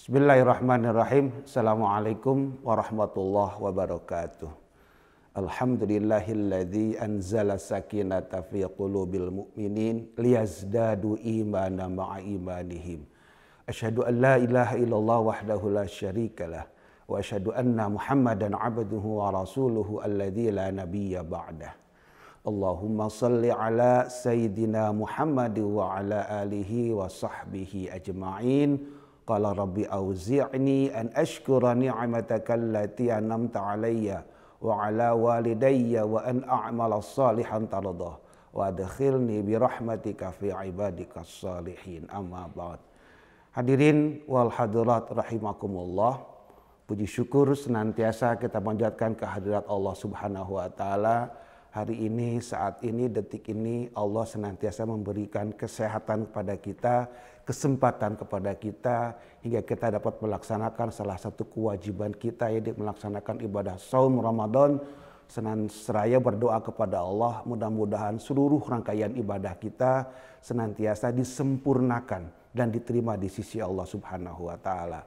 Bismillahirrahmanirrahim. Assalamualaikum warahmatullahi wabarakatuh. Alhamdulillahilladzi anzala sakinata fi qulubil mu'minin liyazdadu imana ma'a imanihim. Asyhadu an la ilaha illallah wahdahu la syarikalah wa asyhadu anna Muhammadan abduhu wa rasuluhu alladzi la nabiyya ba'dah. Allahumma salli ala sayyidina Muhammad wa ala alihi wa sahbihi ajma'in. قال ربي أوزعني أن أشكر نعمتك التي an'amta علي وعلى والدي وأن أعمل an a'mala salihan tardah wa adkhilni bi rahmatika fi Hadirin wal hadirat rahimakumullah. Puji syukur senantiasa kita panjatkan kehadirat Allah Subhanahu wa taala hari ini, saat ini, detik ini Allah senantiasa memberikan kesehatan kepada kita, kesempatan kepada kita hingga kita dapat melaksanakan salah satu kewajiban kita yaitu melaksanakan ibadah saum Ramadan senantiasa berdoa kepada Allah mudah-mudahan seluruh rangkaian ibadah kita senantiasa disempurnakan dan diterima di sisi Allah Subhanahu wa taala.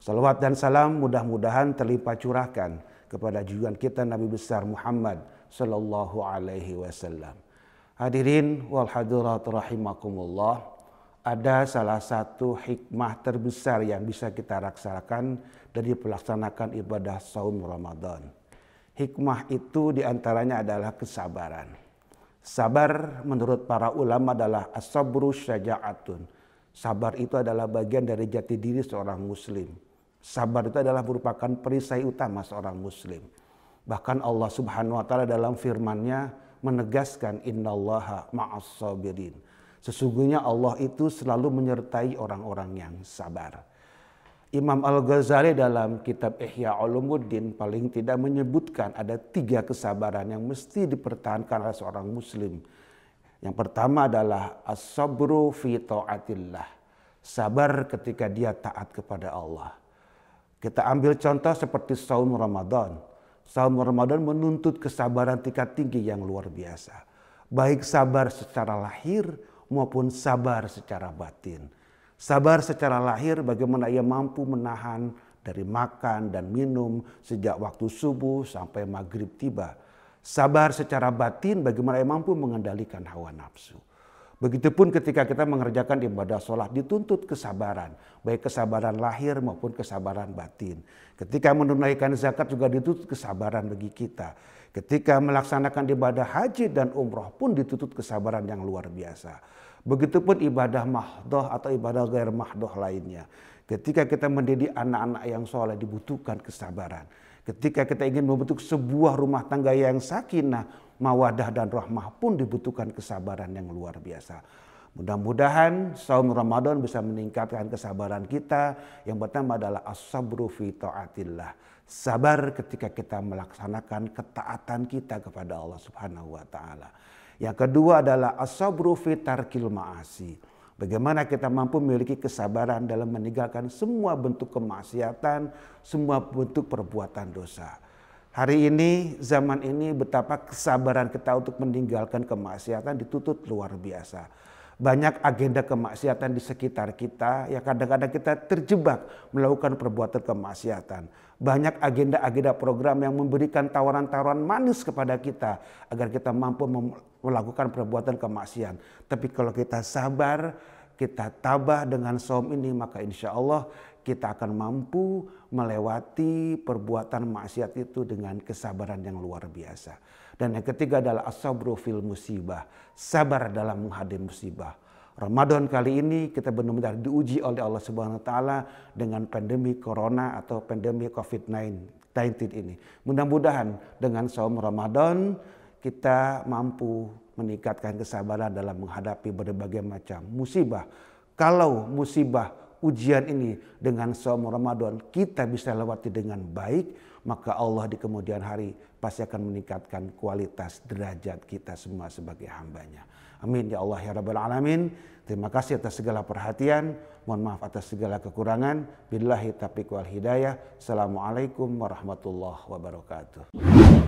Salawat dan salam mudah-mudahan terlimpah curahkan kepada junjungan kita Nabi besar Muhammad Sallallahu Alaihi Wasallam. Hadirin wal hadirat rahimakumullah. Ada salah satu hikmah terbesar yang bisa kita laksanakan dari pelaksanaan ibadah saum Ramadan. Hikmah itu diantaranya adalah kesabaran. Sabar menurut para ulama adalah as syaja'atun. Sabar itu adalah bagian dari jati diri seorang muslim. Sabar itu adalah merupakan perisai utama seorang muslim. Bahkan Allah Subhanahu wa taala dalam firman-Nya menegaskan innallaha ma'as sabirin. Sesungguhnya Allah itu selalu menyertai orang-orang yang sabar. Imam Al-Ghazali dalam kitab Ihya Ulumuddin paling tidak menyebutkan ada tiga kesabaran yang mesti dipertahankan oleh seorang muslim. Yang pertama adalah as-sabru fi ta'atillah. Sabar ketika dia taat kepada Allah. Kita ambil contoh seperti saum Ramadan. Saum Ramadan menuntut kesabaran tingkat tinggi yang luar biasa. Baik sabar secara lahir maupun sabar secara batin. Sabar secara lahir bagaimana ia mampu menahan dari makan dan minum sejak waktu subuh sampai maghrib tiba. Sabar secara batin bagaimana ia mampu mengendalikan hawa nafsu. Begitupun ketika kita mengerjakan ibadah sholat dituntut kesabaran, baik kesabaran lahir maupun kesabaran batin. Ketika menunaikan zakat juga dituntut kesabaran bagi kita. Ketika melaksanakan ibadah haji dan umroh pun dituntut kesabaran yang luar biasa. Begitupun ibadah mahdoh atau ibadah gair mahdoh lainnya. Ketika kita mendidik anak-anak yang sholat dibutuhkan kesabaran. Ketika kita ingin membentuk sebuah rumah tangga yang sakinah, mawadah dan rahmah pun dibutuhkan kesabaran yang luar biasa. Mudah-mudahan saum Ramadan bisa meningkatkan kesabaran kita. Yang pertama adalah as-sabru fi ta'atillah. Sabar ketika kita melaksanakan ketaatan kita kepada Allah Subhanahu wa taala. Yang kedua adalah as-sabru fi tarkil ma'asi. Bagaimana kita mampu memiliki kesabaran dalam meninggalkan semua bentuk kemaksiatan, semua bentuk perbuatan dosa. Hari ini, zaman ini betapa kesabaran kita untuk meninggalkan kemaksiatan ditutup luar biasa. Banyak agenda kemaksiatan di sekitar kita, ya kadang-kadang kita terjebak melakukan perbuatan kemaksiatan. Banyak agenda-agenda program yang memberikan tawaran-tawaran manis kepada kita agar kita mampu melakukan perbuatan kemaksiatan. Tapi kalau kita sabar, kita tabah dengan som ini maka insya Allah kita akan mampu melewati perbuatan maksiat itu dengan kesabaran yang luar biasa. Dan yang ketiga adalah asabru fil musibah, sabar dalam menghadapi musibah. Ramadan kali ini kita benar-benar diuji oleh Allah Subhanahu wa taala dengan pandemi corona atau pandemi COVID-19 ini. Mudah-mudahan dengan saum Ramadan kita mampu meningkatkan kesabaran dalam menghadapi berbagai macam musibah. Kalau musibah ujian ini dengan saum Ramadan kita bisa lewati dengan baik, maka Allah di kemudian hari pasti akan meningkatkan kualitas derajat kita semua sebagai hambanya. Amin ya Allah ya Rabbal Alamin. Terima kasih atas segala perhatian. Mohon maaf atas segala kekurangan. Billahi taufiq wal hidayah. Assalamualaikum warahmatullahi wabarakatuh.